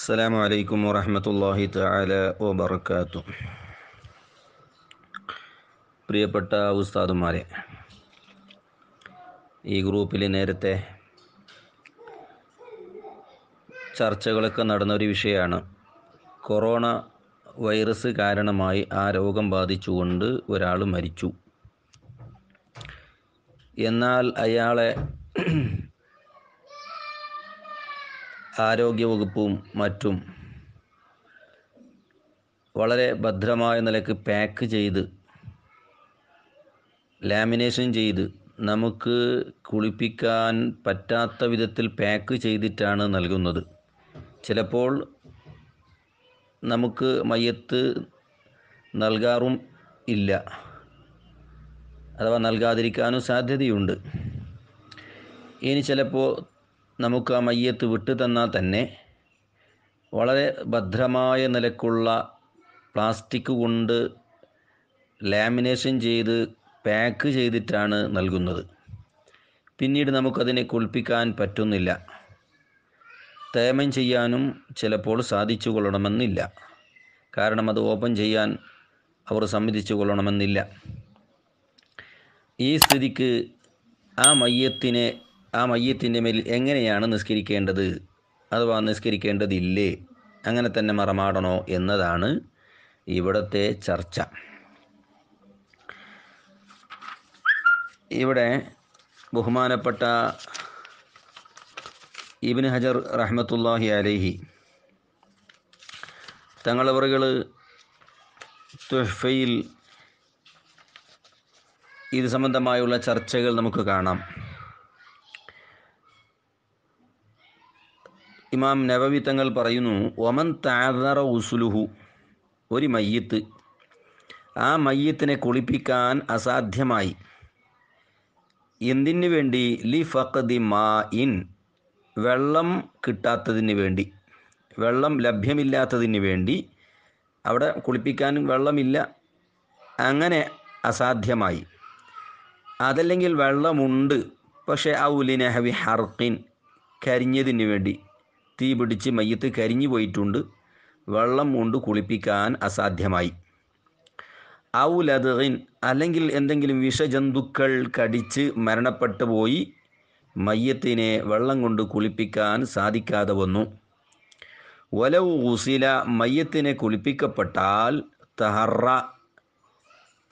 السلام عليكم ورحمة الله تعالى وبركاته പ്രിയപ്പെട്ട ഉസ്താദുമാരെ ഈ ഗ്രൂപ്പിൽ നേരത്തെ ചർച്ചകളൊക്കെ നടന്ന ഒരു വിഷയമാണ് കൊറോണ വൈറസ് കാരണമായി ആ രോഗം ബാധിച്ചുകൊണ്ട് ഒരാൾ മരിച്ചു എന്നാൽ അയാളെ ആരോഗ്യവകുപ്പും മറ്റും വളരെ ഭദ്രമായ നിലക്ക് പാക്ക് ചെയ്ത് ലാമിനേഷൻ ചെയ്ത് നമുക്ക് കുളിപ്പിക്കാൻ പറ്റാത്ത വിധത്തിൽ പാക്ക് ചെയ്തിട്ടാണ് നൽകുന്നത് ചിലപ്പോൾ നമുക്ക് മയ്യത്ത് നൽകാറും ഇല്ല അഥവാ നൽകാതിരിക്കാനും സാധ്യതയുണ്ട് ഇനി ചിലപ്പോൾ നമുക്ക് ആ മയ്യത്ത് വിട്ടു തന്നാൽ തന്നെ വളരെ ഭദ്രമായ നിലക്കുള്ള പ്ലാസ്റ്റിക് കൊണ്ട് ലാമിനേഷൻ ചെയ്ത് പാക്ക് ചെയ്തിട്ടാണ് നൽകുന്നത് പിന്നീട് നമുക്കതിനെ കുളിപ്പിക്കാൻ പറ്റുന്നില്ല തേമം ചെയ്യാനും ചിലപ്പോൾ സാധിച്ചു കൊള്ളണമെന്നില്ല കാരണം അത് ഓപ്പൺ ചെയ്യാൻ അവർ സമ്മതിച്ചു കൊള്ളണമെന്നില്ല ഈ സ്ഥിതിക്ക് ആ മയ്യത്തിനെ ആ മയ്യത്തിൻ്റെ മേൽ എങ്ങനെയാണ് നിസ്കരിക്കേണ്ടത് അഥവാ നിസ്കരിക്കേണ്ടതില്ലേ അങ്ങനെ തന്നെ മറമാടണോ എന്നതാണ് ഇവിടുത്തെ ചർച്ച ഇവിടെ ബഹുമാനപ്പെട്ട ഇബിൻ ഹജർ റഹ്മത്തുല്ലാഹി അലേഹി തങ്ങളവറുകൾ തുഹഫയിൽ ഇത് സംബന്ധമായുള്ള ചർച്ചകൾ നമുക്ക് കാണാം ഇമാം നവവി തങ്ങൾ പറയുന്നു ഒമൻ താതറ ഉസുലുഹു ഒരു മയ്യത്ത് ആ മയ്യത്തിനെ കുളിപ്പിക്കാൻ അസാധ്യമായി എന്തിനു വേണ്ടി ലി ഫഖദി മാ ഇൻ വെള്ളം കിട്ടാത്തതിന് വേണ്ടി വെള്ളം ലഭ്യമില്ലാത്തതിന് വേണ്ടി അവിടെ കുളിപ്പിക്കാൻ വെള്ളമില്ല അങ്ങനെ അസാധ്യമായി അതല്ലെങ്കിൽ വെള്ളമുണ്ട് പക്ഷേ ഹവി ഹർക്കിൻ കരിഞ്ഞതിന് വേണ്ടി തീ പിടിച്ച് മയ്യത്ത് കരിഞ്ഞു പോയിട്ടുണ്ട് വെള്ളം കൊണ്ട് കുളിപ്പിക്കാൻ അസാധ്യമായി ഔലതറിൻ അല്ലെങ്കിൽ എന്തെങ്കിലും വിഷജന്തുക്കൾ കടിച്ച് മരണപ്പെട്ടു പോയി മയ്യത്തിനെ വെള്ളം കൊണ്ട് കുളിപ്പിക്കാൻ സാധിക്കാതെ വന്നു ഒലവ് ഊസില മയ്യത്തിനെ കുളിപ്പിക്കപ്പെട്ടാൽ തഹറ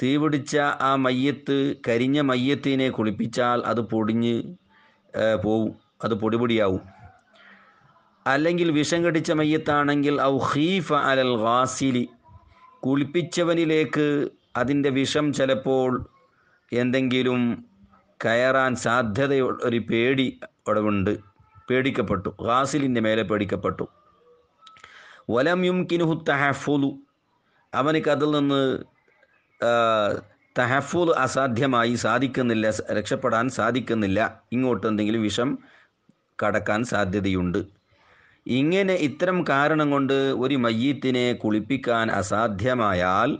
തീപിടിച്ച ആ മയ്യത്ത് കരിഞ്ഞ മയ്യത്തിനെ കുളിപ്പിച്ചാൽ അത് പൊടിഞ്ഞ് പോവും അത് പൊടിപൊടിയാവും അല്ലെങ്കിൽ വിഷം കടിച്ച മയ്യത്താണെങ്കിൽ ഔ അലൽ ഗാസിലി കുളിപ്പിച്ചവനിലേക്ക് അതിൻ്റെ വിഷം ചിലപ്പോൾ എന്തെങ്കിലും കയറാൻ സാധ്യതയുള്ള ഒരു പേടി ഉടവുണ്ട് പേടിക്കപ്പെട്ടു ഗാസിലിൻ്റെ മേലെ പേടിക്കപ്പെട്ടു വലം കിനുഹു തഹഫുലു അവനക്ക് അതിൽ നിന്ന് തഹഫുൽ അസാധ്യമായി സാധിക്കുന്നില്ല രക്ഷപ്പെടാൻ സാധിക്കുന്നില്ല ഇങ്ങോട്ട് എന്തെങ്കിലും വിഷം കടക്കാൻ സാധ്യതയുണ്ട് ഇങ്ങനെ ഇത്തരം കാരണം കൊണ്ട് ഒരു മയ്യത്തിനെ കുളിപ്പിക്കാൻ അസാധ്യമായാൽ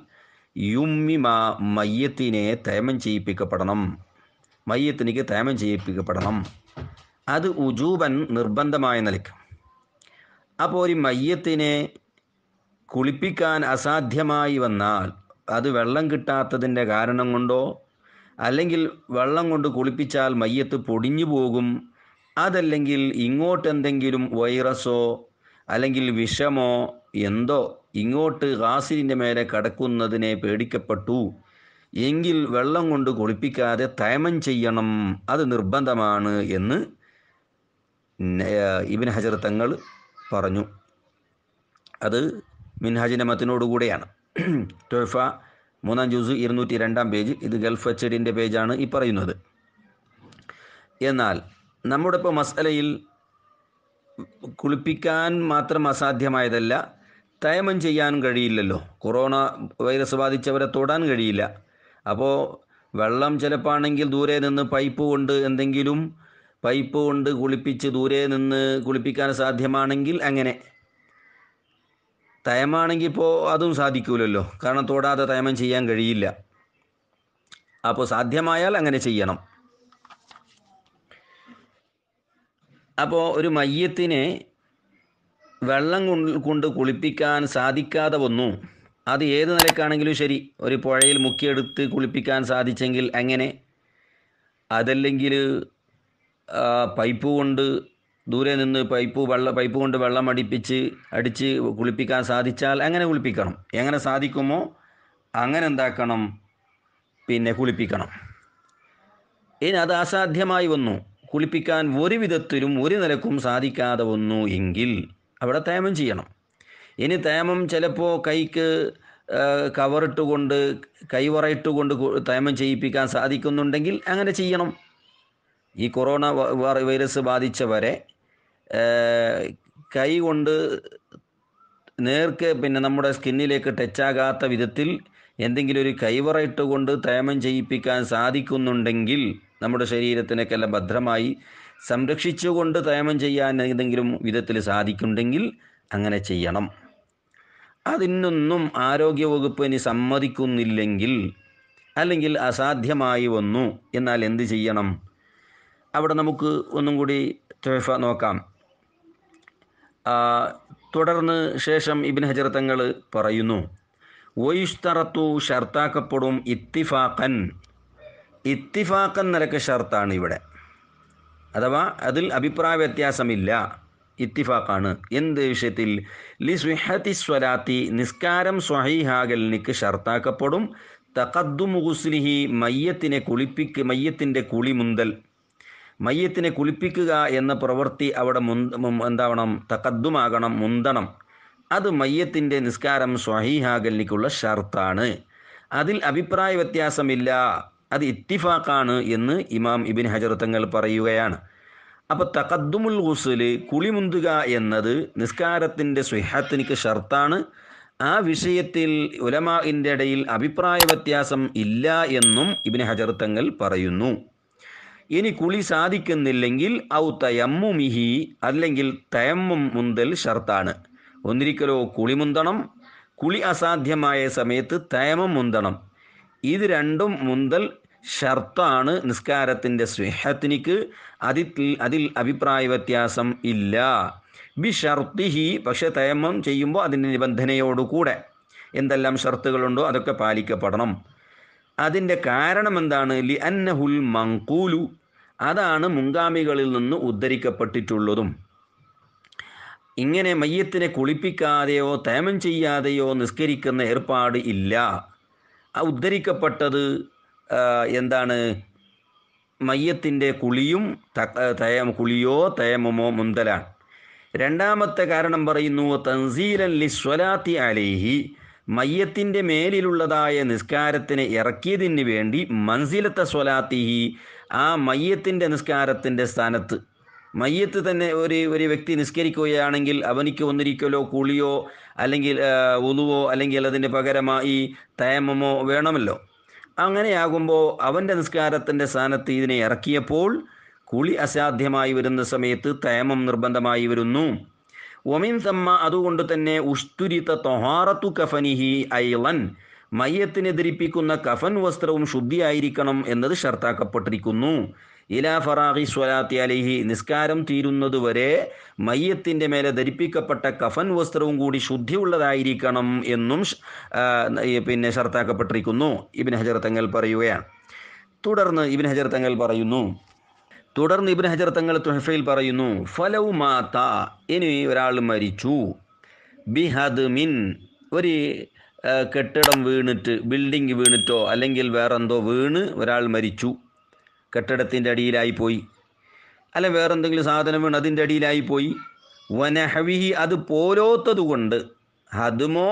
യുമ്മിമ മയ്യത്തിനെ തേമം ചെയ്യിപ്പിക്കപ്പെടണം മയ്യത്തിനേക്ക് തേമം ചെയ്യിപ്പിക്കപ്പെടണം അത് ഉജൂബൻ നിർബന്ധമായ നിലയ്ക്ക് അപ്പോൾ ഒരു മയ്യത്തിനെ കുളിപ്പിക്കാൻ അസാധ്യമായി വന്നാൽ അത് വെള്ളം കിട്ടാത്തതിൻ്റെ കാരണം കൊണ്ടോ അല്ലെങ്കിൽ വെള്ളം കൊണ്ട് കുളിപ്പിച്ചാൽ മയ്യത്ത് പൊടിഞ്ഞു പോകും അതല്ലെങ്കിൽ എന്തെങ്കിലും വൈറസോ അല്ലെങ്കിൽ വിഷമോ എന്തോ ഇങ്ങോട്ട് ഹാസിലിൻ്റെ മേലെ കടക്കുന്നതിനെ പേടിക്കപ്പെട്ടു എങ്കിൽ വെള്ളം കൊണ്ട് കുളിപ്പിക്കാതെ തയമം ചെയ്യണം അത് നിർബന്ധമാണ് എന്ന് ഇബിൻ ഹജർ തങ്ങൾ പറഞ്ഞു അത് മിൻഹാജിൻ്റെ മത്തിനോടുകൂടെയാണ് ടൊഫ മൂന്നാം ജ്യൂസ് ഇരുന്നൂറ്റി രണ്ടാം പേജ് ഇത് ഗൾഫ് എച്ച് പേജാണ് ഈ പറയുന്നത് എന്നാൽ നമ്മുടെ ഇപ്പോൾ മസലയിൽ കുളിപ്പിക്കാൻ മാത്രം അസാധ്യമായതല്ല തയമം ചെയ്യാൻ കഴിയില്ലല്ലോ കൊറോണ വൈറസ് ബാധിച്ചവരെ തൊടാൻ കഴിയില്ല അപ്പോൾ വെള്ളം ചിലപ്പാണെങ്കിൽ ദൂരെ നിന്ന് പൈപ്പ് കൊണ്ട് എന്തെങ്കിലും പൈപ്പ് കൊണ്ട് കുളിപ്പിച്ച് ദൂരെ നിന്ന് കുളിപ്പിക്കാൻ സാധ്യമാണെങ്കിൽ അങ്ങനെ തയമാണെങ്കിൽ ഇപ്പോൾ അതും സാധിക്കൂലല്ലോ കാരണം തൊടാതെ തയമം ചെയ്യാൻ കഴിയില്ല അപ്പോൾ സാധ്യമായാൽ അങ്ങനെ ചെയ്യണം അപ്പോൾ ഒരു മയ്യത്തിനെ വെള്ളം കൊണ്ട് കുളിപ്പിക്കാൻ സാധിക്കാതെ വന്നു അത് ഏത് നിലക്കാണെങ്കിലും ശരി ഒരു പുഴയിൽ മുക്കിയെടുത്ത് കുളിപ്പിക്കാൻ സാധിച്ചെങ്കിൽ അങ്ങനെ അതല്ലെങ്കിൽ പൈപ്പ് കൊണ്ട് ദൂരെ നിന്ന് പൈപ്പ് വെള്ളം പൈപ്പ് കൊണ്ട് വെള്ളം അടിപ്പിച്ച് അടിച്ച് കുളിപ്പിക്കാൻ സാധിച്ചാൽ അങ്ങനെ കുളിപ്പിക്കണം എങ്ങനെ സാധിക്കുമോ അങ്ങനെ എന്താക്കണം പിന്നെ കുളിപ്പിക്കണം ഇനി അത് അസാധ്യമായി വന്നു കുളിപ്പിക്കാൻ ഒരു വിധത്തിലും ഒരു നിലക്കും സാധിക്കാതെ വന്നു എങ്കിൽ അവിടെ തേമം ചെയ്യണം ഇനി തേമം ചിലപ്പോൾ കൈക്ക് കവറിട്ടുകൊണ്ട് കൈവറയിട്ടുകൊണ്ട് തേമം ചെയ്യിപ്പിക്കാൻ സാധിക്കുന്നുണ്ടെങ്കിൽ അങ്ങനെ ചെയ്യണം ഈ കൊറോണ വൈറസ് ബാധിച്ചവരെ കൈ കൊണ്ട് നേർക്ക് പിന്നെ നമ്മുടെ സ്കിന്നിലേക്ക് ടച്ചാകാത്ത വിധത്തിൽ എന്തെങ്കിലും ഒരു കൊണ്ട് തേമം ചെയ്യിപ്പിക്കാൻ സാധിക്കുന്നുണ്ടെങ്കിൽ നമ്മുടെ ശരീരത്തിനൊക്കെല്ലാം ഭദ്രമായി സംരക്ഷിച്ചുകൊണ്ട് തേമം ചെയ്യാൻ ഏതെങ്കിലും വിധത്തിൽ സാധിക്കുന്നുണ്ടെങ്കിൽ അങ്ങനെ ചെയ്യണം അതിനൊന്നും ആരോഗ്യവകുപ്പ് ഇനി സമ്മതിക്കുന്നില്ലെങ്കിൽ അല്ലെങ്കിൽ അസാധ്യമായി വന്നു എന്നാൽ എന്ത് ചെയ്യണം അവിടെ നമുക്ക് ഒന്നും കൂടി ത്രിഫ നോക്കാം തുടർന്ന് ശേഷം ഇബിൻ ഹജറത്തങ്ങൾ തങ്ങൾ പറയുന്നു വൈഷ്തറത്തു ഷർത്താക്കപ്പെടും ഇത്തിഫാഖൻ ഇത്തിഫാക്കൻ നിലക്ക് ഷർത്താണ് ഇവിടെ അഥവാ അതിൽ അഭിപ്രായ വ്യത്യാസമില്ല ഇത്തിഫാക്കാണ് എന്ത് വിഷയത്തിൽ ലി സുഹത്തി സ്വലാത്തി നിസ്കാരം സ്വഹീഹാകലിനിക്ക് ഷർത്താക്കപ്പെടും തഖദ്ദു മുഹുസ്ലിഹി മയ്യത്തിനെ കുളിപ്പിക്ക് മയ്യത്തിൻ്റെ കുളി മുന്തൽ മയ്യത്തിനെ കുളിപ്പിക്കുക എന്ന പ്രവൃത്തി അവിടെ മുന്ത എന്താവണം തക്കദ്ദുമാകണം മുന്തണം അത് മയ്യത്തിൻ്റെ നിസ്കാരം സ്വഹീഹാകലിനിക്കുള്ള ഷർത്താണ് അതിൽ അഭിപ്രായ വ്യത്യാസമില്ല അത് ഇത്തിഫാഖാണ് എന്ന് ഇമാം ഇബിൻ ഹജർ തങ്ങൾ പറയുകയാണ് അപ്പോൾ തഖദ്ദുമുൽ ഗുസ്ല് കുളിമുന്തുക എന്നത് നിസ്കാരത്തിൻ്റെ സുഹത്തിനിക്ക് ഷർത്താണ് ആ വിഷയത്തിൽ ഉലമാഇൻ്റെ ഇടയിൽ അഭിപ്രായ വ്യത്യാസം ഇല്ല എന്നും ഇബിന് ഹജർ തങ്ങൾ പറയുന്നു ഇനി കുളി സാധിക്കുന്നില്ലെങ്കിൽ ഔ തയമ്മുമിഹി അല്ലെങ്കിൽ തയമ്മും മുന്തൽ ഷർത്താണ് ഒന്നിരിക്കലോ കുളി കുളി അസാധ്യമായ സമയത്ത് തയമം മുന്തണം ഇത് രണ്ടും മുന്തൽ ഷർത്താണ് നിസ്കാരത്തിൻ്റെ സ്നേഹത്തിനിക്ക് അതിൽ അതിൽ അഭിപ്രായ വ്യത്യാസം ഇല്ല ബി ഷർത്തിഹി പക്ഷെ തയമം ചെയ്യുമ്പോൾ അതിൻ്റെ നിബന്ധനയോടുകൂടെ എന്തെല്ലാം ഷർത്തുകളുണ്ടോ അതൊക്കെ പാലിക്കപ്പെടണം അതിൻ്റെ കാരണം എന്താണ് ലി അന്നഹുൽ മങ്കൂലു അതാണ് മുങ്കാമികളിൽ നിന്ന് ഉദ്ധരിക്കപ്പെട്ടിട്ടുള്ളതും ഇങ്ങനെ മയ്യത്തിനെ കുളിപ്പിക്കാതെയോ തേമം ചെയ്യാതെയോ നിസ്കരിക്കുന്ന ഏർപ്പാട് ഇല്ല ഉദ്ധരിക്കപ്പെട്ടത് എന്താണ് മയ്യത്തിൻ്റെ കുളിയും തയം കുളിയോ തയമമോ മുന്തലാണ് രണ്ടാമത്തെ കാരണം പറയുന്നു തൻസീലൻ ലിസ്വലാത്തി അലേഹി മയ്യത്തിൻ്റെ മേലിലുള്ളതായ നിസ്കാരത്തിന് ഇറക്കിയതിന് വേണ്ടി മൻസിലത്തെ സ്വലാത്തിഹി ആ മയ്യത്തിൻ്റെ നിസ്കാരത്തിൻ്റെ സ്ഥാനത്ത് മയ്യത്ത് തന്നെ ഒരു ഒരു വ്യക്തി നിസ്കരിക്കുകയാണെങ്കിൽ അവനിക്ക് വന്നിരിക്കലോ കുളിയോ അല്ലെങ്കിൽ ഉതുവോ അല്ലെങ്കിൽ അതിന് പകരമായി തയമമോ വേണമല്ലോ അങ്ങനെയാകുമ്പോൾ അവൻ്റെ നിസ്കാരത്തിൻ്റെ സ്ഥാനത്ത് ഇതിനെ ഇറക്കിയപ്പോൾ കുളി അസാധ്യമായി വരുന്ന സമയത്ത് തയമം നിർബന്ധമായി വരുന്നു ഒമിൻ തമ്മ അതുകൊണ്ട് തന്നെ ഉഷ്തുരിത തൊഹാറത്തു കഫനിഹി ഐലൻ മയ്യത്തിനെ ധരിപ്പിക്കുന്ന കഫൻ വസ്ത്രവും ശുദ്ധിയായിരിക്കണം എന്നത് ഷർത്താക്കപ്പെട്ടിരിക്കുന്നു ഇലാ ഫറാഹി സ്വലാത്തി അലിഹി നിസ്കാരം തീരുന്നതുവരെ മയ്യത്തിൻ്റെ മേലെ ധരിപ്പിക്കപ്പെട്ട കഫൻ വസ്ത്രവും കൂടി ശുദ്ധിയുള്ളതായിരിക്കണം എന്നും പിന്നെ ഷർത്താക്കപ്പെട്ടിരിക്കുന്നു ഇബിൻ ഹജർ തങ്ങൽ പറയുകയാണ് തുടർന്ന് ഇബിൻ ഹജർ തങ്ങൽ പറയുന്നു തുടർന്ന് ഇബിൻ ഹജർ തങ്ങൾ തുഹഫയിൽ പറയുന്നു ഫലൗ മാത ഇനി ഒരാൾ മരിച്ചു ബിഹദ് മിൻ ഒരു കെട്ടിടം വീണിട്ട് ബിൽഡിംഗ് വീണിട്ടോ അല്ലെങ്കിൽ വേറെന്തോ വീണ് ഒരാൾ മരിച്ചു കെട്ടിടത്തിൻ്റെ അടിയിലായി പോയി അല്ല വേറെന്തെങ്കിലും സാധനം വീണ് അതിൻ്റെ അടിയിലായി പോയി വനഹവിഹി അത് പോലോത്തതുകൊണ്ട് ഹതുമോ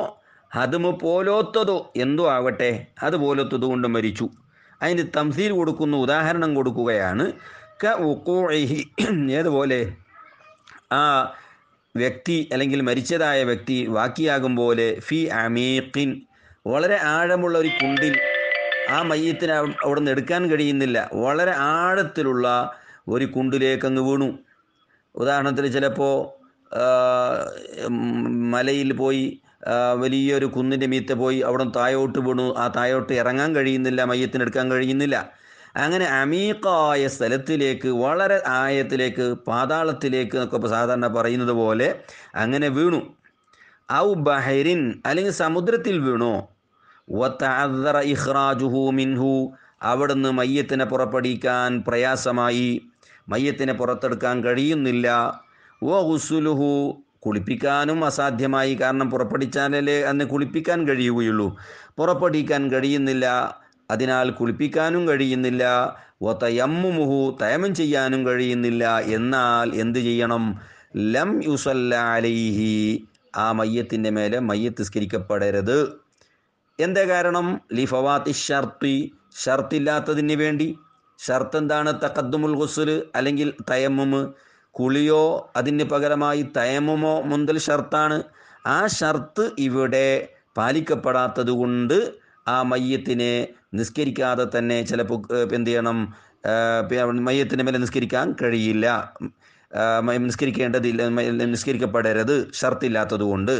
ഹതുമ് പോലോത്തതോ എന്തോ ആവട്ടെ അത് പോലോത്തതുകൊണ്ട് മരിച്ചു അതിന് തംസീൽ കൊടുക്കുന്ന ഉദാഹരണം കൊടുക്കുകയാണ് ക ഉക്കോഴി ഏതുപോലെ ആ വ്യക്തി അല്ലെങ്കിൽ മരിച്ചതായ വ്യക്തി വാക്കിയാകും പോലെ ഫി അമീഖിൻ വളരെ ആഴമുള്ള ഒരു കുണ്ടിൽ ആ മയ്യത്തിന് അവിടെ നിന്ന് എടുക്കാൻ കഴിയുന്നില്ല വളരെ ആഴത്തിലുള്ള ഒരു കുണ്ടിലേക്ക് അങ്ങ് വീണു ഉദാഹരണത്തിന് ചിലപ്പോൾ മലയിൽ പോയി വലിയൊരു കുന്നിൻ്റെ മീത്തെ പോയി അവിടെ തായോട്ട് വീണു ആ തായോട്ട് ഇറങ്ങാൻ കഴിയുന്നില്ല മയ്യത്തിന് എടുക്കാൻ കഴിയുന്നില്ല അങ്ങനെ അമീക്കായ സ്ഥലത്തിലേക്ക് വളരെ ആയത്തിലേക്ക് പാതാളത്തിലേക്ക് എന്നൊക്കെ ഇപ്പോൾ സാധാരണ പറയുന്നത് പോലെ അങ്ങനെ വീണു ഔ ബഹരിൻ അല്ലെങ്കിൽ സമുദ്രത്തിൽ വീണു ഇഖ്റാജുഹു മിൻഹു അവിടുന്ന് മയ്യത്തിനെ പുറപ്പെടിക്കാൻ പ്രയാസമായി മയ്യത്തിനെ പുറത്തെടുക്കാൻ കഴിയുന്നില്ല ഓ ഹുസുലുഹു കുളിപ്പിക്കാനും അസാധ്യമായി കാരണം പുറപ്പെടിച്ചാലല്ലേ അന്ന് കുളിപ്പിക്കാൻ കഴിയുകയുള്ളൂ പുറപ്പെടിക്കാൻ കഴിയുന്നില്ല അതിനാൽ കുളിപ്പിക്കാനും കഴിയുന്നില്ല ഒത്തയമ്മുമുഹു തയമം ചെയ്യാനും കഴിയുന്നില്ല എന്നാൽ എന്ത് ചെയ്യണം ലം യുസല്ലാലിഹി ആ മയ്യത്തിൻ്റെ മേലെ മയ്യത്ത് സ്കരിക്കപ്പെടരുത് എന്താ കാരണം ലിഫവാത്തി ഷർത്തി ഷർത്തില്ലാത്തതിന് വേണ്ടി ഷർത്ത് എന്താണ് തക്കദ്മുൽ ഗുസുൽ അല്ലെങ്കിൽ തയമ്മുമ് കുളിയോ അതിന് പകരമായി തയമുമോ മുന്തൽ ഷർത്താണ് ആ ഷർത്ത് ഇവിടെ പാലിക്കപ്പെടാത്തത് കൊണ്ട് ആ മയ്യത്തിനെ നിസ്കരിക്കാതെ തന്നെ ചിലപ്പോൾ എന്ത് ചെയ്യണം മയ്യത്തിൻ്റെ മേലെ നിസ്കരിക്കാൻ കഴിയില്ല നിസ്കരിക്കേണ്ടതില്ല നിസ്കരിക്കപ്പെടരുത് ഷർത്തില്ലാത്തത് കൊണ്ട്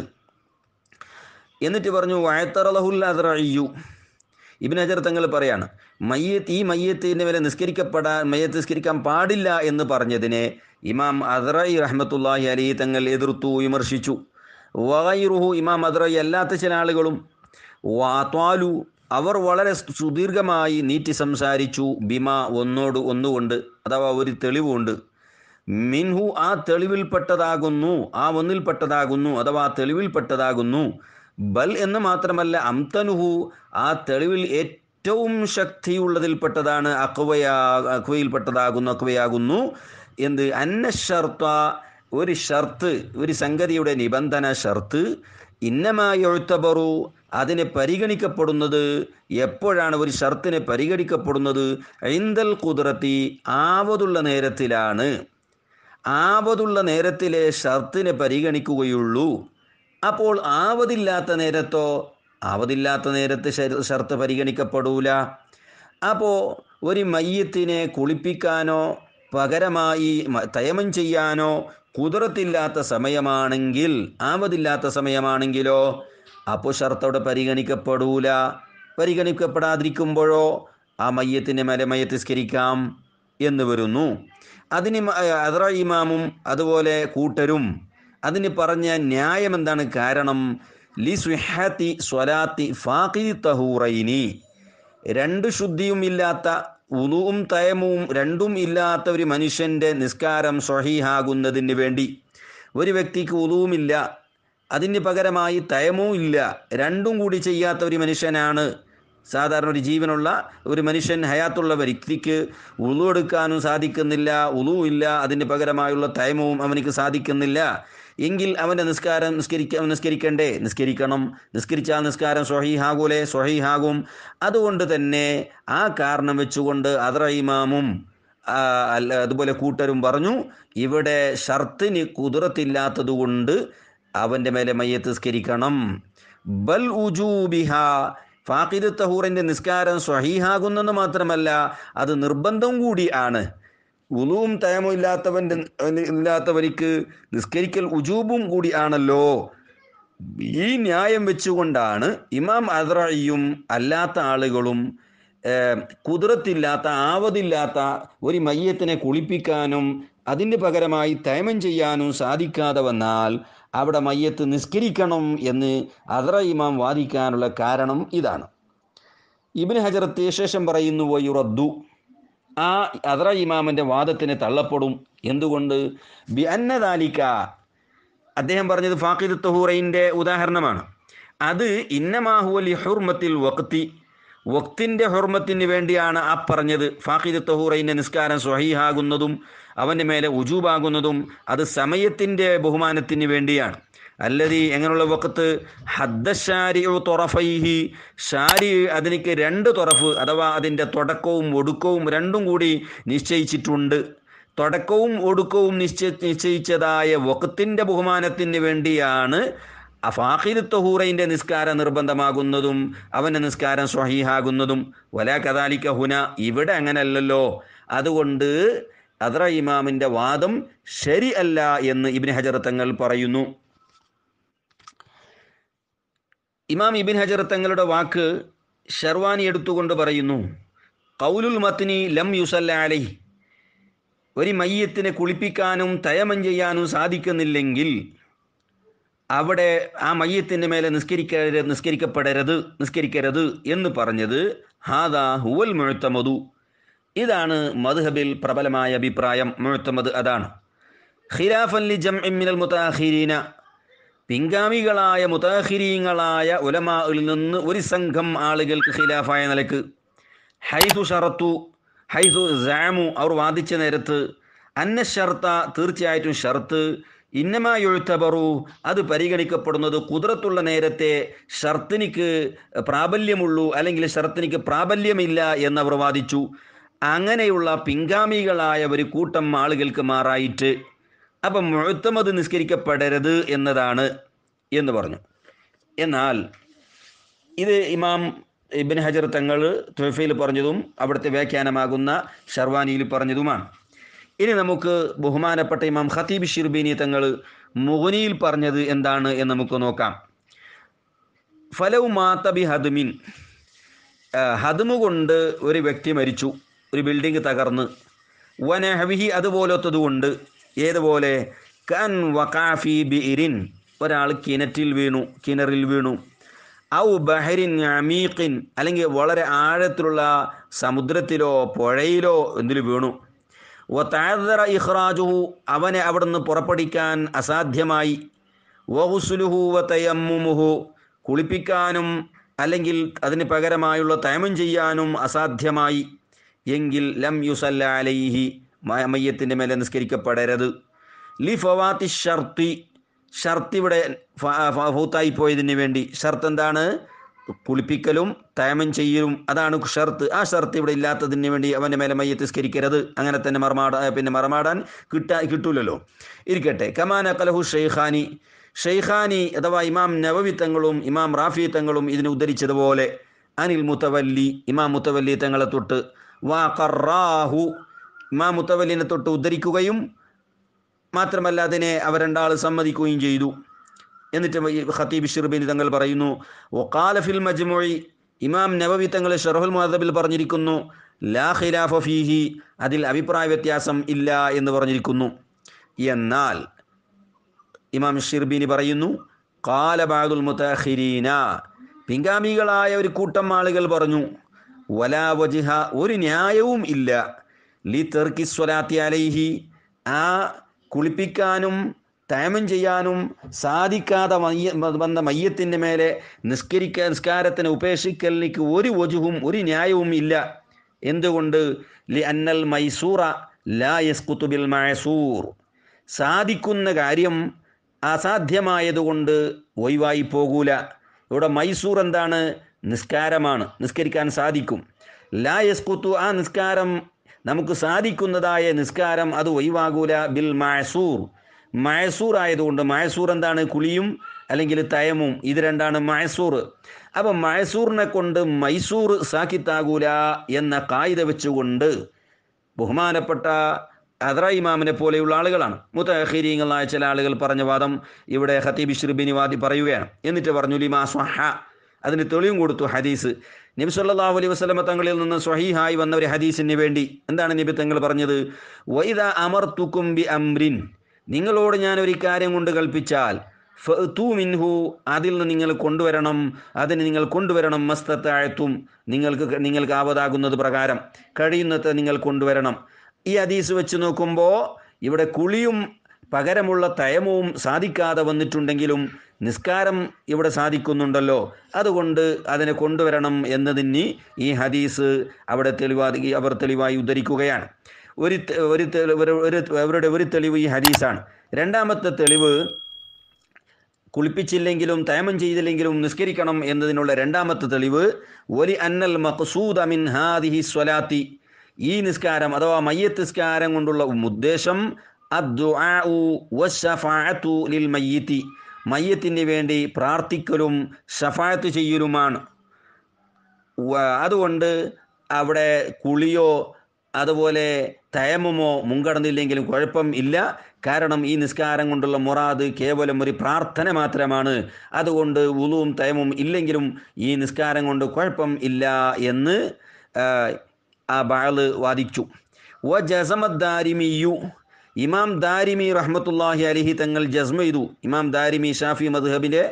എന്നിട്ട് പറഞ്ഞു വഴത്തറലഹുൽ അദ്രയ്യു ഇബിൻ ഹജർ തങ്ങൾ പറയാണ് മയ്യത്ത് ഈ മയ്യത്തിൻ്റെ മേലെ നിസ്കരിക്കപ്പെടാൻ മയ്യത്ത് നിസ്കരിക്കാൻ പാടില്ല എന്ന് പറഞ്ഞതിനെ ഇമാം അദ്രൈ റഹ്മത്തുല്ലാഹി അലി തങ്ങൾ എതിർത്തു വിമർശിച്ചു വൈറുഹു ഇമാം അദ്രൈ അല്ലാത്ത ചില ആളുകളും വാത്വാലു അവർ വളരെ സുദീർഘമായി നീറ്റി സംസാരിച്ചു ബിമ ഒന്നോട് ഒന്നുകൊണ്ട് അഥവാ ഒരു തെളിവുണ്ട് മിൻഹു ആ തെളിവിൽപ്പെട്ടതാകുന്നു ആ ഒന്നിൽപ്പെട്ടതാകുന്നു അഥവാ തെളിവിൽപ്പെട്ടതാകുന്നു ബൽ എന്ന് മാത്രമല്ല അംതനുഹു ആ തെളിവിൽ ഏറ്റവും ശക്തിയുള്ളതിൽപ്പെട്ടതാണ് അക്വയാ അക്വയിൽപ്പെട്ടതാകുന്നു അക്വയാകുന്നു എന്ത് അന്ന ഷർത്ത ഒരു ഷർത്ത് ഒരു സംഗതിയുടെ നിബന്ധന ഷർത്ത് എഴുത്തബറു അതിനെ പരിഗണിക്കപ്പെടുന്നത് എപ്പോഴാണ് ഒരു ഷർത്തിനെ പരിഗണിക്കപ്പെടുന്നത് ഐന്തൽ കുതിരത്തി ആവതുള്ള നേരത്തിലാണ് ആവതുള്ള നേരത്തിലെ ഷർത്തിനെ പരിഗണിക്കുകയുള്ളൂ അപ്പോൾ ആവതില്ലാത്ത നേരത്തോ ആവതില്ലാത്ത നേരത്തെ ഷർത്ത് പരിഗണിക്കപ്പെടൂല അപ്പോൾ ഒരു മയ്യത്തിനെ കുളിപ്പിക്കാനോ പകരമായി തയമം ചെയ്യാനോ കുതിരത്തില്ലാത്ത സമയമാണെങ്കിൽ ആവതില്ലാത്ത സമയമാണെങ്കിലോ അപ്പോൾ ഷർത്തവിടെ പരിഗണിക്കപ്പെടൂല പരിഗണിക്കപ്പെടാതിരിക്കുമ്പോഴോ ആ മയ്യത്തിൻ്റെ മേലെ മയത്തിസ്കരിക്കാം എന്ന് വരുന്നു അതിന് അദറ ഇമാമും അതുപോലെ കൂട്ടരും അതിന് പറഞ്ഞ ന്യായം എന്താണ് കാരണം ലി സുഹാത്തി സ്വലാത്തി ഫാഖി തഹൂറൈനി രണ്ട് ശുദ്ധിയും ഇല്ലാത്ത ഉലുവും തയമും രണ്ടും ഇല്ലാത്ത ഒരു മനുഷ്യൻ്റെ നിസ്കാരം സ്വഹീഹാകുന്നതിന് വേണ്ടി ഒരു വ്യക്തിക്ക് ഉലുവുമില്ല അതിന് പകരമായി തയമോ ഇല്ല രണ്ടും കൂടി ചെയ്യാത്ത ഒരു മനുഷ്യനാണ് സാധാരണ ഒരു ജീവനുള്ള ഒരു മനുഷ്യൻ ഹയാത്തുള്ള വ്യക്തിക്ക് ഉളു എടുക്കാനും സാധിക്കുന്നില്ല ഇല്ല അതിന് പകരമായുള്ള തയമവും അവനിക്ക് സാധിക്കുന്നില്ല എങ്കിൽ അവൻ്റെ നിസ്കാരം നിസ്കരിക്ക നിസ്കരിക്കണ്ടേ നിസ്കരിക്കണം നിസ്കരിച്ചാൽ നിസ്കാരം സ്വഹീഹാകൂലേ സ്വഹീഹാകും അതുകൊണ്ട് തന്നെ ആ കാരണം വെച്ചുകൊണ്ട് അതറ ഇമാമും അതുപോലെ കൂട്ടരും പറഞ്ഞു ഇവിടെ ഷർത്തിന് കുതിരത്തില്ലാത്തതുകൊണ്ട് അവൻ്റെ മേലെ മയ്യത്ത് സ്കരിക്കണം ബൽ ഉജൂബിഹ ഫാഖിദ് തഹൂറിൻ്റെ നിസ്കാരം സ്വഹീഹാകുന്നെന്ന് മാത്രമല്ല അത് നിർബന്ധം കൂടി ആണ് ഉലുവും തയമോ ഇല്ലാത്തവൻ്റെ ഇല്ലാത്തവർക്ക് നിസ്കരിക്കൽ ഉജൂബും കൂടി ആണല്ലോ ഈ ന്യായം വെച്ചുകൊണ്ടാണ് ഇമാം അദ്രയും അല്ലാത്ത ആളുകളും കുതിരത്തില്ലാത്ത ആവതില്ലാത്ത ഒരു മയ്യത്തിനെ കുളിപ്പിക്കാനും അതിന് പകരമായി തയമം ചെയ്യാനും സാധിക്കാതെ വന്നാൽ അവിടെ മയ്യത്ത് നിസ്കരിക്കണം എന്ന് അദറ ഇമാം വാദിക്കാനുള്ള കാരണം ഇതാണ് ഇബിൻ ഹജറത്ത് ശേഷം പറയുന്നു വയുറദ്ദു ആ അദറ ഇമാമിൻ്റെ വാദത്തിന് തള്ളപ്പെടും എന്തുകൊണ്ട് ബി അന്നദാലിക്ക അദ്ദേഹം പറഞ്ഞത് ഫാഖിദ് തഹൂറൈൻ്റെ ഉദാഹരണമാണ് അത് ഇന്നമാഹുവൽ ഹുർമത്തിൽ വക്തി വക്തിൻ്റെ ഹുർമത്തിന് വേണ്ടിയാണ് ആ പറഞ്ഞത് ഫാഹിദ് തഹൂറൈൻ്റെ നിസ്കാരം സ്വഹീഹാകുന്നതും അവൻ്റെ മേലെ ഉജൂബാകുന്നതും അത് സമയത്തിൻ്റെ ബഹുമാനത്തിന് വേണ്ടിയാണ് അല്ലതീ എങ്ങനെയുള്ള വക്കത്ത് ഹദ്ദശാരിയോ തുറഫൈഹി ഷാരി അതിനേക്ക് രണ്ട് തുറഫ് അഥവാ അതിൻ്റെ തുടക്കവും ഒടുക്കവും രണ്ടും കൂടി നിശ്ചയിച്ചിട്ടുണ്ട് തുടക്കവും ഒടുക്കവും നിശ്ചയിച്ചതായ വക്കത്തിൻ്റെ ബഹുമാനത്തിന് വേണ്ടിയാണ് ഫാഖിദ് നിസ്കാരം നിർബന്ധമാകുന്നതും അവൻ്റെ നിസ്കാരം സ്വഹീഹാകുന്നതും വല കദാലിക്ക ഹുന ഇവിടെ അങ്ങനല്ലല്ലോ അതുകൊണ്ട് അദ്ര ഇമാമിൻ്റെ വാദം ശരി അല്ല എന്ന് ഇബിൻ ഹജർ തങ്ങൾ പറയുന്നു ഇമാം ഇബിൻ ഹജർ തങ്ങളുടെ വാക്ക് ഷെർവാനി എടുത്തുകൊണ്ട് പറയുന്നു കൗലുൽ മത്തിനി ലം യുസല്ല അലൈ ഒരു മയ്യത്തിനെ കുളിപ്പിക്കാനും തയമം ചെയ്യാനും സാധിക്കുന്നില്ലെങ്കിൽ അവിടെ ആ മയ്യത്തിൻ്റെ മേലെ നിസ്കരിക്കരുത് നിസ്കരിക്കപ്പെടരുത് നിസ്കരിക്കരുത് എന്ന് പറഞ്ഞത് ഹാദാ ഹുവൽ മുഴുത്തമതു ഇതാണ് മധുഹബിൽ പ്രബലമായ അഭിപ്രായം മുഴുത്തമത് അതാണ് ഖിലാഫല്ലി ജം എമ്മിനൽ മുതാഹിരീന പിൻഗാമികളായ മുതാഹിരീങ്ങളായ ഉലമായിൽ നിന്ന് ഒരു സംഘം ആളുകൾക്ക് ഖിലാഫായ നിലക്ക് ഹൈസു ഷറത്തു ഹൈസു ജാമു അവർ വാദിച്ച നേരത്ത് അന്ന ഷർത്ത തീർച്ചയായിട്ടും ഷർത്ത് ഇന്നമായൊഴുത്തബറു അത് പരിഗണിക്കപ്പെടുന്നത് കുതിരത്തുള്ള നേരത്തെ ഷർത്തിനിക്ക് പ്രാബല്യമുള്ളൂ അല്ലെങ്കിൽ ഷർത്തിനിക്ക് പ്രാബല്യമില്ല എന്നവർ വാദിച്ചു അങ്ങനെയുള്ള പിൻഗാമികളായ ഒരു കൂട്ടം ആളുകൾക്ക് മാറായിട്ട് അപ്പം മുഴുത്തമത് നിസ്കരിക്കപ്പെടരുത് എന്നതാണ് എന്ന് പറഞ്ഞു എന്നാൽ ഇത് ഇമാം ഇബിൻ ഹജർ തങ്ങൾ ത്വഫയിൽ പറഞ്ഞതും അവിടുത്തെ വ്യാഖ്യാനമാകുന്ന ഷർവാനിയിൽ പറഞ്ഞതുമാണ് ഇനി നമുക്ക് ബഹുമാനപ്പെട്ട ഇമാം ഖത്തീബ് ഷിർബീനി തങ്ങൾ മുഗുനിയിൽ പറഞ്ഞത് എന്താണ് എന്ന് നമുക്ക് നോക്കാം ഫലൗ മാത്തബി ഹദുമിൻ ഹദുമു കൊണ്ട് ഒരു വ്യക്തി മരിച്ചു ഒരു ബിൽഡിംഗ് തകർന്ന് വനഹവിഹി കൊണ്ട് ഏതുപോലെ കൻ വഖാഫി ബിഇരിൻ ഒരാൾ കിണറ്റിൽ വീണു കിണറിൽ വീണു ഔ ബഹരിൻ അമീഖിൻ അല്ലെങ്കിൽ വളരെ ആഴത്തിലുള്ള സമുദ്രത്തിലോ പുഴയിലോ എന്തിൽ വീണു വത്താദറ ഇഹ്റാജുഹു അവനെ അവിടുന്ന് പുറപ്പെടിക്കാൻ അസാധ്യമായി വഹുസുലുഹു വതയമ്മുഹു കുളിപ്പിക്കാനും അല്ലെങ്കിൽ അതിന് പകരമായുള്ള തയമം ചെയ്യാനും അസാധ്യമായി എങ്കിൽ ലം യുസല്ല അലൈഹി മയ്യത്തിൻ്റെ മേലെ നിസ്കരിക്കപ്പെടരുത് ലി ഫവാത്തി ഷർത്തി ഷർത്തിവിടെ ഇവിടെ ഫൗത്തായി പോയതിന് വേണ്ടി ഷർത്ത് എന്താണ് കുളിപ്പിക്കലും തയമം ചെയ്യലും അതാണ് ഷർത്ത് ആ ഷർത്ത് ഇവിടെ ഇല്ലാത്തതിന് വേണ്ടി അവൻ്റെ മേലെ മയ്യ തിസ്കരിക്കരുത് അങ്ങനെ തന്നെ മറമാടാ പിന്നെ മറമാടാൻ കിട്ടാ കിട്ടൂലല്ലോ ഇരിക്കട്ടെ കമാന കലഹു ഷെയ്ഖാനി ഷെയ്ഖാനി അഥവാ ഇമാം നവവി തങ്ങളും ഇമാം റാഫി തങ്ങളും ഇതിന് ഉദ്ധരിച്ചതുപോലെ അനിൽ മുത്തവല്ലി ഇമാം മുത്തവല്ലി തങ്ങളെ തൊട്ട് വാ കറാഹു ഇമാം മുത്തവല്ലിനെ തൊട്ട് ഉദ്ധരിക്കുകയും മാത്രമല്ല അതിനെ അവരണ്ടാൾ സമ്മതിക്കുകയും ചെയ്തു എന്നിട്ട് ഖത്തീബ് ഷിർബിലി തങ്ങൾ പറയുന്നു ഒക്കാല ഫിൽ മജ്മൊഴി ഇമാം നബവി തങ്ങൾ ഷെറഹുൽ മദബിൽ പറഞ്ഞിരിക്കുന്നു ലാ ഖിലാഫ ഫീഹി അതിൽ അഭിപ്രായ വ്യത്യാസം ഇല്ല എന്ന് പറഞ്ഞിരിക്കുന്നു എന്നാൽ ഇമാം ഷിർബിനി പറയുന്നു കാലബാദുൽ മുത്തഹിരീന പിൻഗാമികളായ ഒരു കൂട്ടം ആളുകൾ പറഞ്ഞു വലാ വജിഹ ഒരു ന്യായവും ഇല്ല ലി തെർക്കി സ്വലാത്തി അലൈഹി ആ കുളിപ്പിക്കാനും തയമം ചെയ്യാനും സാധിക്കാതെ മയ്യ വന്ന മയ്യത്തിൻ്റെ മേലെ നിസ്കരിക്ക നിസ്കാരത്തിന് ഉപേക്ഷിക്കലിക്ക് ഒരു ഒജുവും ഒരു ന്യായവും ഇല്ല എന്തുകൊണ്ട് ലി അന്നൽ മൈസൂറ ലായസ്കുത്തുബിൽ മൈസൂർ സാധിക്കുന്ന കാര്യം അസാധ്യമായതുകൊണ്ട് ഒഴിവായി പോകൂല ഇവിടെ മൈസൂർ എന്താണ് നിസ്കാരമാണ് നിസ്കരിക്കാൻ സാധിക്കും ലായസ്കുത്തു ആ നിസ്കാരം നമുക്ക് സാധിക്കുന്നതായ നിസ്കാരം അത് ഒഴിവാകൂല ബിൽ മാസൂർ മയസൂർ ആയതുകൊണ്ട് മയസൂർ എന്താണ് കുളിയും അല്ലെങ്കിൽ തയമും ഇത് രണ്ടാണ് മയസൂർ അപ്പം മയസൂറിനെ കൊണ്ട് മൈസൂർ സാക്കിത്താകൂല എന്ന കായിത വെച്ചുകൊണ്ട് ബഹുമാനപ്പെട്ട അദ്ര ഇമാമിനെ പോലെയുള്ള ആളുകളാണ് മുത്തഹീരിങ്ങളായ ചില ആളുകൾ പറഞ്ഞ വാദം ഇവിടെ ഹത്തീബ് ഷിർബിനി വാദി പറയുകയാണ് എന്നിട്ട് പറഞ്ഞു ലിമാ സ്വഹ അതിന് തെളിവും കൊടുത്തു ഹദീസ് നബി സല്ലാഹു അലൈഹി വസ്ലമ തങ്ങളിൽ നിന്ന് സ്വഹീഹായി വന്ന ഒരു ഹദീസിന് വേണ്ടി എന്താണ് നബി തങ്ങൾ പറഞ്ഞത് വൈദ അമർത്തുക്കും ബി അമ്രിൻ നിങ്ങളോട് ഞാൻ ഒരു കാര്യം കൊണ്ട് കൽപ്പിച്ചാൽ ഫു മിൻഹു അതിൽ നിന്ന് നിങ്ങൾ കൊണ്ടുവരണം അതിന് നിങ്ങൾ കൊണ്ടുവരണം മസ്തത്താഴത്തും നിങ്ങൾക്ക് നിങ്ങൾക്ക് ആവതാകുന്നത് പ്രകാരം കഴിയുന്നത് നിങ്ങൾ കൊണ്ടുവരണം ഈ ഹദീസ് വെച്ച് നോക്കുമ്പോൾ ഇവിടെ കുളിയും പകരമുള്ള തയമവും സാധിക്കാതെ വന്നിട്ടുണ്ടെങ്കിലും നിസ്കാരം ഇവിടെ സാധിക്കുന്നുണ്ടല്ലോ അതുകൊണ്ട് അതിനെ കൊണ്ടുവരണം എന്നതിന് ഈ ഹദീസ് അവിടെ തെളിവാ അവർ തെളിവായി ഉദ്ധരിക്കുകയാണ് ഒരു ഒരു അവരുടെ ഒരു തെളിവ് ഈ ഹദീസാണ് രണ്ടാമത്തെ തെളിവ് കുളിപ്പിച്ചില്ലെങ്കിലും തയമം ചെയ്തില്ലെങ്കിലും നിസ്കരിക്കണം എന്നതിനുള്ള രണ്ടാമത്തെ തെളിവ് ഒലി അന്നൽ മഖസൂദ അമിൻ ഹാദിഹി സ്വലാത്തി ഈ നിസ്കാരം അഥവാ മയ്യത്ത് നിസ്കാരം കൊണ്ടുള്ള ഉദ്ദേശം ലിൽ മയ്യത്തിന് വേണ്ടി പ്രാർത്ഥിക്കലും ഷഫായത്ത് ചെയ്യലുമാണ് അതുകൊണ്ട് അവിടെ കുളിയോ അതുപോലെ തയമമോ മുൻകടന്നില്ലെങ്കിലും കുഴപ്പം ഇല്ല കാരണം ഈ നിസ്കാരം കൊണ്ടുള്ള മൊറാദ് കേവലം ഒരു പ്രാർത്ഥന മാത്രമാണ് അതുകൊണ്ട് ഉളുവും തയമും ഇല്ലെങ്കിലും ഈ നിസ്കാരം കൊണ്ട് കുഴപ്പം ഇല്ല എന്ന് ആ ബാള് വാദിച്ചു വ ജസമദ്ദാരിമിയു ഇമാം ദാരിമി റഹ്മത്തുല്ലാഹി അലിഹി തങ്ങൾ ജസ്മ ചെയ്തു ഇമാം ദാരിമി ഷാഫി മദ്ഹബിൻ്റെ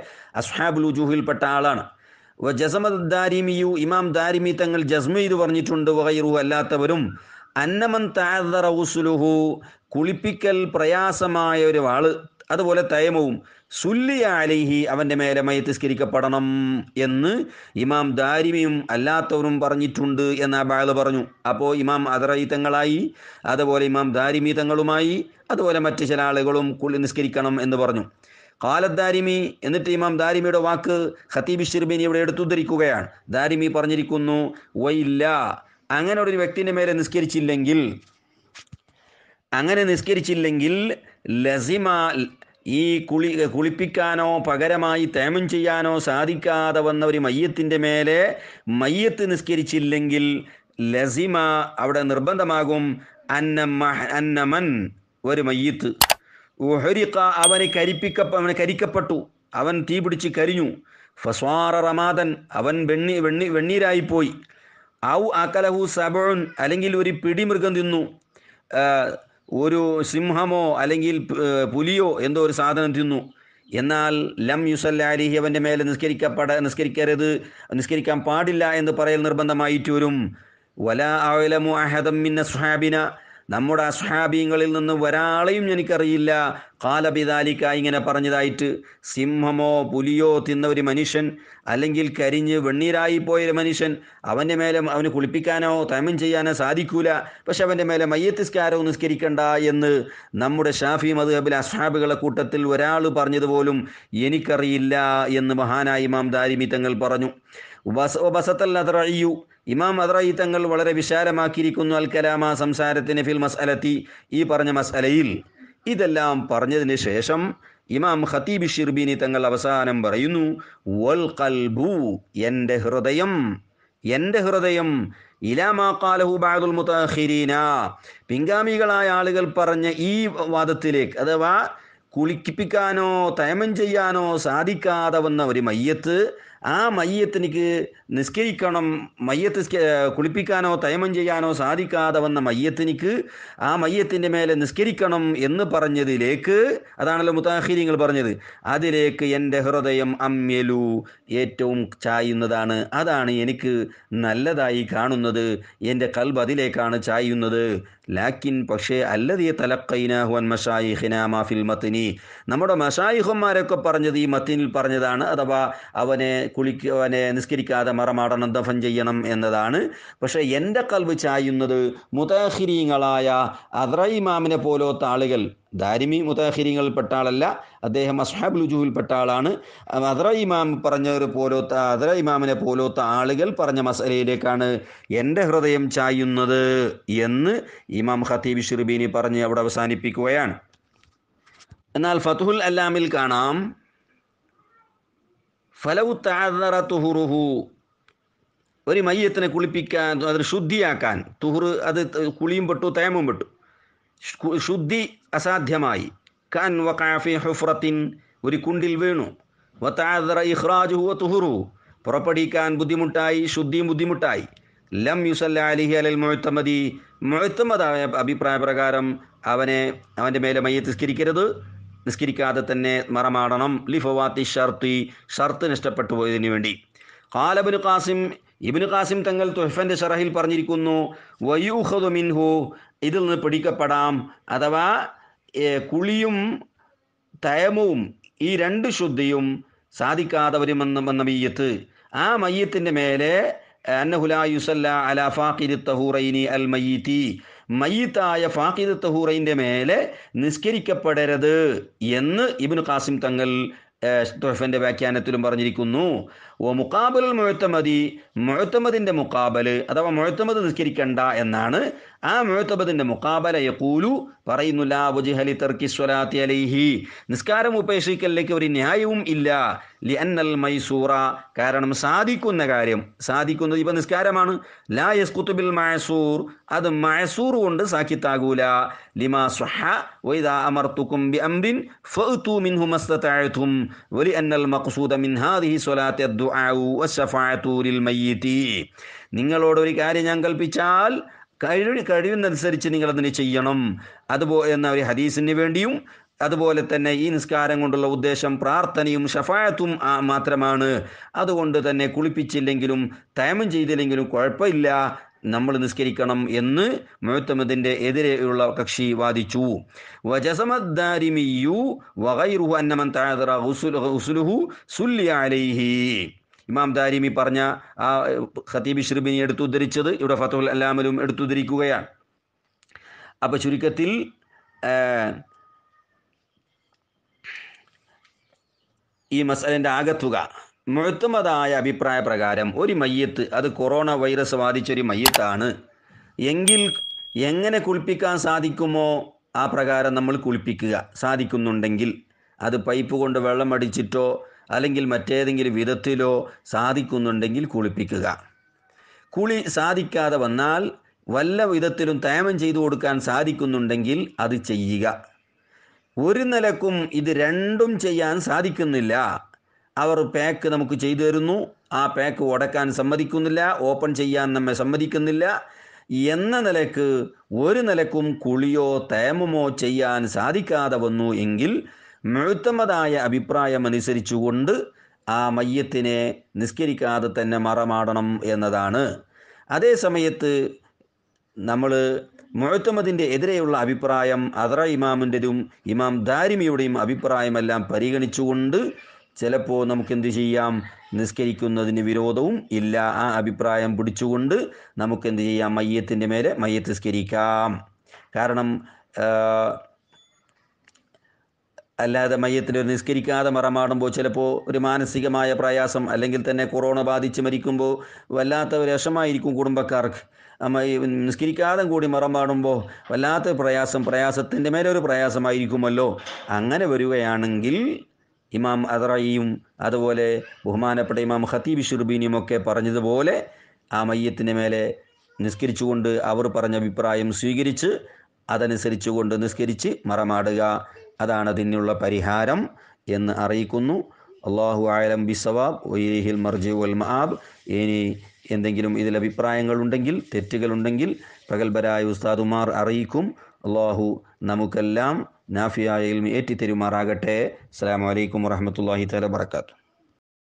അസ്ഹാബ് ലുജുഹിൽപ്പെട്ട ആളാണ് വ ജസമദ്ദാരിമിയു ഇമാം ദാരിമി തങ്ങൾ ജസ്മ ചെയ്തു പറഞ്ഞിട്ടുണ്ട് വകൈറു അല്ലാത്തവരും അന്നമൻ താഴറ ഉസുലുഹു കുളിപ്പിക്കൽ പ്രയാസമായ ഒരു വാള് അതുപോലെ തയമവും സുല്ലിയ അലിഹി അവൻ്റെ മേലെ മയത്തിസ്കരിക്കപ്പെടണം എന്ന് ഇമാം ദാരിമിയും അല്ലാത്തവരും പറഞ്ഞിട്ടുണ്ട് എന്ന് അബാൾ പറഞ്ഞു അപ്പോൾ ഇമാം അതറയിത്തങ്ങളായി അതുപോലെ ഇമാം ദാരിമി തങ്ങളുമായി അതുപോലെ മറ്റു ചില ആളുകളും കുളി നിസ്കരിക്കണം എന്ന് പറഞ്ഞു കാലദ്ദാരിമി ദാരിമി എന്നിട്ട് ഇമാം ദാരിമിയുടെ വാക്ക് ഹത്തീബ് ഷിർബിൻ ഇവിടെ എടുത്തുദ്ധരിക്കുകയാണ് ദാരിമി പറഞ്ഞിരിക്കുന്നു വൈല്ല അങ്ങനെ ഒരു വ്യക്തിൻ്റെ മേലെ നിസ്കരിച്ചില്ലെങ്കിൽ അങ്ങനെ നിസ്കരിച്ചില്ലെങ്കിൽ ലസിമ ഈ കുളി കുളിപ്പിക്കാനോ പകരമായി തേമം ചെയ്യാനോ സാധിക്കാതെ വന്ന ഒരു മയ്യത്തിൻ്റെ മേലെ മയ്യത്ത് നിസ്കരിച്ചില്ലെങ്കിൽ ലസിമ അവിടെ നിർബന്ധമാകും അന്നമ അന്നമൻ ഒരു മയ്യത്ത് ഉഹരിക്ക അവന് കരിപ്പിക്ക അവന് കരിക്കപ്പെട്ടു അവൻ തീപിടിച്ച് കരിഞ്ഞു ഫസ്വാറ റമാദൻ അവൻ വെണ്ണി വെണ്ണി വെണ്ണീരായിപ്പോയി ഔ ആക്കലഹു സബോൺ അല്ലെങ്കിൽ ഒരു പിടിമൃഗം തിന്നു ഒരു സിംഹമോ അല്ലെങ്കിൽ പുലിയോ എന്തോ ഒരു സാധനം തിന്നു എന്നാൽ ലം യുസല്ലാലിഹി അവൻ്റെ മേലെ നിസ്കരിക്കപ്പെട നിസ്കരിക്കരുത് നിസ്കരിക്കാൻ പാടില്ല എന്ന് പറയൽ നിർബന്ധമായിട്ട് വരും വല ആലമു അഹദം മിന്ന സുഹാബിന നമ്മുടെ അസ്ഹാബീങ്ങളിൽ നിന്ന് ഒരാളെയും എനിക്കറിയില്ല കാലപിതാലിക്ക ഇങ്ങനെ പറഞ്ഞതായിട്ട് സിംഹമോ പുലിയോ തിന്ന ഒരു മനുഷ്യൻ അല്ലെങ്കിൽ കരിഞ്ഞ് വെണ്ണീരായി പോയൊരു മനുഷ്യൻ അവൻ്റെ മേലെ അവന് കുളിപ്പിക്കാനോ തമം ചെയ്യാനോ സാധിക്കൂല പക്ഷെ അവൻ്റെ മേലെ മയ്യത്തിസ്കാരവും നിസ്കരിക്കണ്ട എന്ന് നമ്മുടെ ഷാഫി മധുഹബിൽ അസ്ഹാബുകളെ കൂട്ടത്തിൽ ഒരാൾ പറഞ്ഞതുപോലും എനിക്കറിയില്ല എന്ന് മഹാനായി മാം ദാരിമി തങ്ങൾ പറഞ്ഞു വസത്തൽ അതറയ്യു ഇമാം അദ്രായി തങ്ങൾ വളരെ വിശാലമാക്കിയിരിക്കുന്നു അൽ കലാമ സംസാരത്തിന് ഫിൽ മസ്അലത്തി ഈ പറഞ്ഞ മസ്അലയിൽ ഇതെല്ലാം പറഞ്ഞതിന് ശേഷം ഇമാം ഖത്തീബ് ഷിർബിനി തങ്ങൾ അവസാനം പറയുന്നു വൽ കൽബു എൻ്റെ ഹൃദയം എൻ്റെ ഹൃദയം ഇലാമാക്കാലഹുബാദുൽ മുത്തഹിരീന പിൻഗാമികളായ ആളുകൾ പറഞ്ഞ ഈ വാദത്തിലേക്ക് അഥവാ കുളിക്കിപ്പിക്കാനോ തയമം ചെയ്യാനോ സാധിക്കാതെ വന്ന ഒരു മയ്യത്ത് ആ മയ്യത്തിനിക്ക് നിസ്കരിക്കണം മയ്യത്ത് കുളിപ്പിക്കാനോ തയമം ചെയ്യാനോ സാധിക്കാതെ വന്ന മയ്യത്തിനിക്ക് ആ മയ്യത്തിൻ്റെ മേലെ നിസ്കരിക്കണം എന്ന് പറഞ്ഞതിലേക്ക് അതാണല്ലോ മുത്താഹിരിങ്ങൾ പറഞ്ഞത് അതിലേക്ക് എൻ്റെ ഹൃദയം അമ്യലു ഏറ്റവും ചായുന്നതാണ് അതാണ് എനിക്ക് നല്ലതായി കാണുന്നത് എൻ്റെ കൽബ് അതിലേക്കാണ് ചായുന്നത് ലാക്കിൻ പക്ഷേ അല്ലതീ തലക്കൈനാഹുവൻ മാ ഫിൽ മത്നി നമ്മുടെ മഷായിഹുമാരൊക്കെ പറഞ്ഞത് ഈ മത്തിനിൽ പറഞ്ഞതാണ് അഥവാ അവനെ കുളിക്ക അവനെ നിസ്കരിക്കാതെ മറമാടണം ദഫൻ ചെയ്യണം എന്നതാണ് പക്ഷേ എൻ്റെ കൽവ് ചായുന്നത് മുതാഹിരീങ്ങളായ അദ്രൈമാമിനെ പോലത്തെ ആളുകൾ ദാരിമി മുതാഹിരിങ്ങളിൽപ്പെട്ട ആളല്ല അദ്ദേഹം അസ്ഹാബ് ലുജുവിൽപ്പെട്ട ആളാണ് അതറ ഇമാം പറഞ്ഞവർ പോലോത്ത അതറ ഇമാമിനെ പോലത്തെ ആളുകൾ പറഞ്ഞ മസലയിലേക്കാണ് എൻ്റെ ഹൃദയം ചായുന്നത് എന്ന് ഇമാം ഖത്തീബ് ഷിർബീനി പറഞ്ഞ് അവിടെ അവസാനിപ്പിക്കുകയാണ് എന്നാൽ ഫതുഹുൽ അല്ലാമിൽ കാണാം ഫലവു താതറ തുഹുറുഹു ഒരു മയ്യത്തിനെ കുളിപ്പിക്കാൻ അതിന് ശുദ്ധിയാക്കാൻ തുഹുറ് അത് കുളിയും പെട്ടു തേമും പെട്ടു ശുദ്ധി അസാധ്യമായി കൻ വക്കാഫി ഹുഫ്രത്തിൻ ഒരു കുണ്ടിൽ വീണു വത്താദറ പുറപ്പെടിക്കാൻ ബുദ്ധിമുട്ടായി ശുദ്ധിയും ബുദ്ധിമുട്ടായി ലം യുസല്ല അലിഹി അലൽ മൊഴത്തമതി മൊഴത്തമതായ അഭിപ്രായ പ്രകാരം അവനെ അവൻ്റെ മേലെ മയ്യ നിസ്കരിക്കരുത് നിസ്കരിക്കാതെ തന്നെ മറമാടണം ലിഫവാത്തി ഷർത്തി ഷർത്ത് നഷ്ടപ്പെട്ടു പോയതിനു വേണ്ടി കാലബിന് ഖാസിം ഇബിന് ഖാസിം തങ്ങൾ തുഹഫൻ്റെ ഷറഹിൽ പറഞ്ഞിരിക്കുന്നു വയൂഹദു മിൻഹു ഇതിൽ നിന്ന് പിടിക്കപ്പെടാം അഥവാ കുളിയും തയമവും ഈ രണ്ട് ശുദ്ധിയും സാധിക്കാതെ വരുമെന്ന് വന്ന മയ്യത്ത് ആ മയ്യത്തിൻ്റെ മേലെ അന്നഹുലായുസല്ല അല ഫാഖിരി തഹൂറൈനി അൽ മയ്യത്തി മയ്യത്തായ ഫാഖിദ് തഹൂറൈൻ്റെ മേലെ നിസ്കരിക്കപ്പെടരുത് എന്ന് ഇബിൻ ഖാസിം തങ്ങൾ തൊഴഫിൻ്റെ വ്യാഖ്യാനത്തിലും പറഞ്ഞിരിക്കുന്നു ഓ മുക്കാബുൽ മുഴത്തമതി മുഴത്തമതിൻ്റെ മുക്കാബല് അഥവാ മുഴത്തമത് നിസ്കരിക്കണ്ട എന്നാണ് ആ മുഴത്തമതിൻ്റെ മുക്കാബല യക്കൂലു പറയുന്നില്ല ബുജിഹലി തർക്കിസ്വലാത്തി അലൈഹി നിസ്കാരം ഉപേക്ഷിക്കലിലേക്ക് ഒരു ന്യായവും ഇല്ല ലിയന്നൽ മൈസൂറ കാരണം സാധിക്കുന്ന കാര്യം സാധിക്കുന്നത് ഇപ്പം നിസ്കാരമാണ് ലാ യസ് കുത്തുബിൽ മഴസൂർ അത് മഴസൂർ കൊണ്ട് സാക്കിത്താകൂല ലിമാ സ്വഹ വൈദാ അമർത്തുക്കും ബി അംബിൻ മിൻഹു മസ്തതഅതും വലി അന്നൽ മഖ്സൂദ മിൻ ഹാദിഹി സ്വലാത്തി നിങ്ങളോട് ഒരു കാര്യം ഞാൻ കൽപ്പിച്ചാൽ കഴിവ് കഴിവിനനുസരിച്ച് നിങ്ങളതിന് ചെയ്യണം അതുപോലെ എന്ന ഒരു ഹദീസിന് വേണ്ടിയും അതുപോലെ തന്നെ ഈ നിസ്കാരം കൊണ്ടുള്ള ഉദ്ദേശം പ്രാർത്ഥനയും ഷഫായത്തും മാത്രമാണ് അതുകൊണ്ട് തന്നെ കുളിപ്പിച്ചില്ലെങ്കിലും തയമം ചെയ്തില്ലെങ്കിലും കുഴപ്പമില്ല നമ്മൾ നിസ്കരിക്കണം എന്ന് മുഴത്തമതിൻ്റെ എതിരെയുള്ള കക്ഷി വാദിച്ചു അലൈഹി ഇമാം ദാരിമി പറഞ്ഞ ആ ഖത്തീബ് ഷിർബിനി എടുത്തുദ്ധരിച്ചത് ഇവിടെ ഫത്തുൽ അല്ലാമലും എടുത്തുദ്ധരിക്കുകയാണ് അപ്പൊ ചുരുക്കത്തിൽ ഈ മസാലിൻ്റെ ആകത്തുക മുഴുത്തുമതായ അഭിപ്രായ പ്രകാരം ഒരു മയ്യത്ത് അത് കൊറോണ വൈറസ് ബാധിച്ചൊരു മയ്യത്താണ് എങ്കിൽ എങ്ങനെ കുളിപ്പിക്കാൻ സാധിക്കുമോ ആ പ്രകാരം നമ്മൾ കുളിപ്പിക്കുക സാധിക്കുന്നുണ്ടെങ്കിൽ അത് പൈപ്പ് കൊണ്ട് വെള്ളം അടിച്ചിട്ടോ അല്ലെങ്കിൽ മറ്റേതെങ്കിലും വിധത്തിലോ സാധിക്കുന്നുണ്ടെങ്കിൽ കുളിപ്പിക്കുക കുളി സാധിക്കാതെ വന്നാൽ വല്ല വിധത്തിലും തേമം ചെയ്തു കൊടുക്കാൻ സാധിക്കുന്നുണ്ടെങ്കിൽ അത് ചെയ്യുക ഒരു നിലക്കും ഇത് രണ്ടും ചെയ്യാൻ സാധിക്കുന്നില്ല അവർ പാക്ക് നമുക്ക് ചെയ്തു തരുന്നു ആ പാക്ക് ഉടക്കാൻ സമ്മതിക്കുന്നില്ല ഓപ്പൺ ചെയ്യാൻ നമ്മെ സമ്മതിക്കുന്നില്ല എന്ന നിലക്ക് ഒരു നിലക്കും കുളിയോ തേമമോ ചെയ്യാൻ സാധിക്കാതെ വന്നു എങ്കിൽ മെഴുത്തമതായ അഭിപ്രായമനുസരിച്ചുകൊണ്ട് ആ മയ്യത്തിനെ നിസ്കരിക്കാതെ തന്നെ മറമാടണം എന്നതാണ് അതേ സമയത്ത് നമ്മൾ മുഴത്തമതിൻ്റെ എതിരെയുള്ള അഭിപ്രായം അതറ ഇമാമിൻ്റെതും ഇമാം ദാരിമിയുടെയും അഭിപ്രായമെല്ലാം പരിഗണിച്ചുകൊണ്ട് ചിലപ്പോൾ നമുക്ക് എന്ത് ചെയ്യാം നിസ്കരിക്കുന്നതിന് വിരോധവും ഇല്ല ആ അഭിപ്രായം പിടിച്ചുകൊണ്ട് നമുക്ക് എന്ത് ചെയ്യാം മയ്യത്തിൻ്റെ മേലെ മയ്യത്ത് നിസ്കരിക്കാം കാരണം അല്ലാതെ ഒരു നിസ്കരിക്കാതെ മറമാടുമ്പോൾ ചിലപ്പോൾ ഒരു മാനസികമായ പ്രയാസം അല്ലെങ്കിൽ തന്നെ കൊറോണ ബാധിച്ച് മരിക്കുമ്പോൾ വല്ലാത്ത വിഷമായിരിക്കും കുടുംബക്കാർക്ക് നിസ്കരിക്കാതെ കൂടി പാടുമ്പോൾ വല്ലാത്ത പ്രയാസം പ്രയാസത്തിൻ്റെ മേലെ ഒരു പ്രയാസമായിരിക്കുമല്ലോ അങ്ങനെ വരികയാണെങ്കിൽ ഇമാം അതറയും അതുപോലെ ബഹുമാനപ്പെട്ട ഇമാം ഖത്തീബ് ഷുർബീനിയും ഒക്കെ പറഞ്ഞതുപോലെ ആ മയ്യത്തിന് മേലെ നിസ്കരിച്ചുകൊണ്ട് അവർ പറഞ്ഞ അഭിപ്രായം സ്വീകരിച്ച് അതനുസരിച്ച് കൊണ്ട് നിസ്കരിച്ച് മറമാടുക അതാണ് അതിനുള്ള പരിഹാരം എന്ന് അറിയിക്കുന്നു അള്ളാഹു ആലം ബിസവാബ് സവാബ് മർജി വൽ മഹാബ് ഇനി എന്തെങ്കിലും ഇതിൽ അഭിപ്രായങ്ങളുണ്ടെങ്കിൽ തെറ്റുകളുണ്ടെങ്കിൽ പ്രഗത്ഭരായ ഉസ്താദുമാർ അറിയിക്കും അള്ളാഹു നമുക്കെല്ലാം നാഫിയായ ഏറ്റി തരുമാറാകട്ടെ അസ്സാം വലൈക്കും വറഹമത്തല്ലാഹി തല വർക്കാത്തു